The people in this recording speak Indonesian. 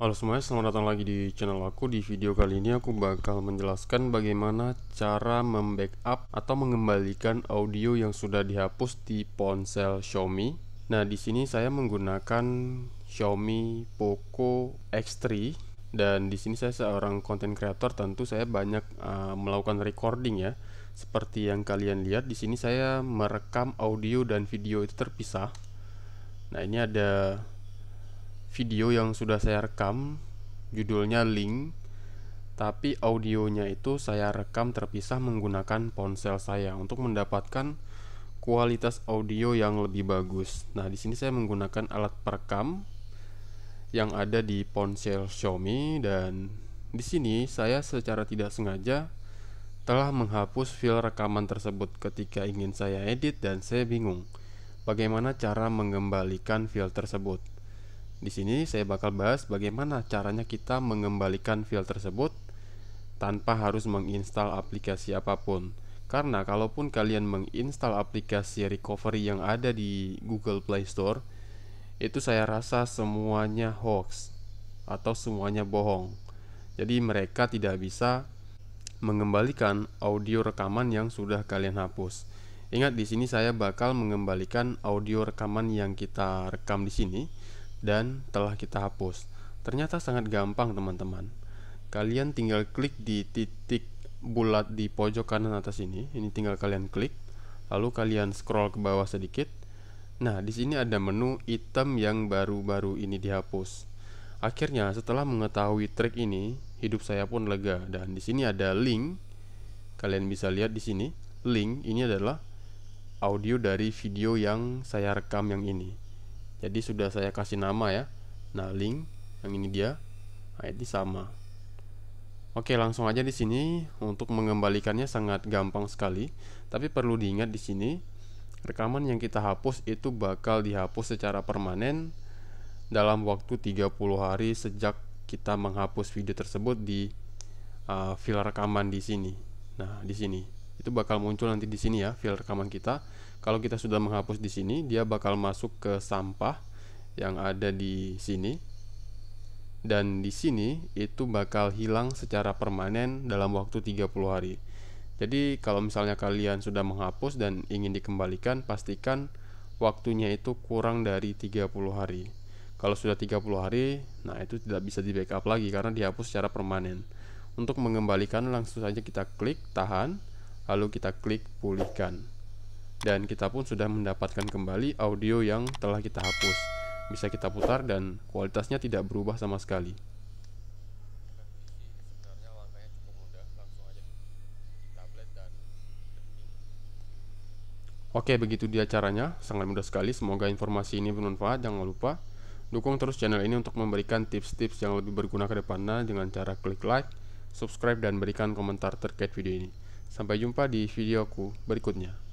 Halo semuanya, selamat datang lagi di channel aku. Di video kali ini aku bakal menjelaskan bagaimana cara membackup atau mengembalikan audio yang sudah dihapus di ponsel Xiaomi. Nah, di sini saya menggunakan Xiaomi Poco X3 dan di sini saya seorang content creator, tentu saya banyak uh, melakukan recording ya. Seperti yang kalian lihat di sini saya merekam audio dan video itu terpisah. Nah, ini ada video yang sudah saya rekam judulnya link tapi audionya itu saya rekam terpisah menggunakan ponsel saya untuk mendapatkan kualitas audio yang lebih bagus. Nah, di sini saya menggunakan alat perekam yang ada di ponsel Xiaomi dan di sini saya secara tidak sengaja telah menghapus file rekaman tersebut ketika ingin saya edit dan saya bingung bagaimana cara mengembalikan file tersebut. Di sini saya bakal bahas bagaimana caranya kita mengembalikan file tersebut tanpa harus menginstal aplikasi apapun. Karena kalaupun kalian menginstal aplikasi recovery yang ada di Google Play Store, itu saya rasa semuanya hoax atau semuanya bohong. Jadi mereka tidak bisa mengembalikan audio rekaman yang sudah kalian hapus. Ingat di sini saya bakal mengembalikan audio rekaman yang kita rekam di sini dan telah kita hapus. Ternyata sangat gampang teman-teman. Kalian tinggal klik di titik bulat di pojok kanan atas ini. Ini tinggal kalian klik. Lalu kalian scroll ke bawah sedikit. Nah, di sini ada menu item yang baru-baru ini dihapus. Akhirnya setelah mengetahui trik ini, hidup saya pun lega dan di sini ada link. Kalian bisa lihat di sini, link ini adalah audio dari video yang saya rekam yang ini jadi sudah saya kasih nama ya nah link yang ini dia nah, ini sama Oke langsung aja di sini untuk mengembalikannya sangat gampang sekali tapi perlu diingat di sini rekaman yang kita hapus itu bakal dihapus secara permanen dalam waktu 30 hari sejak kita menghapus video tersebut di uh, file rekaman di sini. Nah, di sini itu bakal muncul nanti di sini ya file rekaman kita kalau kita sudah menghapus di sini dia bakal masuk ke sampah yang ada di sini dan di sini itu bakal hilang secara permanen dalam waktu 30 hari jadi kalau misalnya kalian sudah menghapus dan ingin dikembalikan pastikan waktunya itu kurang dari 30 hari kalau sudah 30 hari nah itu tidak bisa di backup lagi karena dihapus secara permanen untuk mengembalikan langsung saja kita klik tahan lalu kita klik pulihkan dan kita pun sudah mendapatkan kembali audio yang telah kita hapus bisa kita putar dan kualitasnya tidak berubah sama sekali Oke, begitu dia caranya. Sangat mudah sekali. Semoga informasi ini bermanfaat. Jangan lupa dukung terus channel ini untuk memberikan tips-tips yang lebih berguna ke depannya dengan cara klik like, subscribe, dan berikan komentar terkait video ini. Sampai jumpa di videoku berikutnya.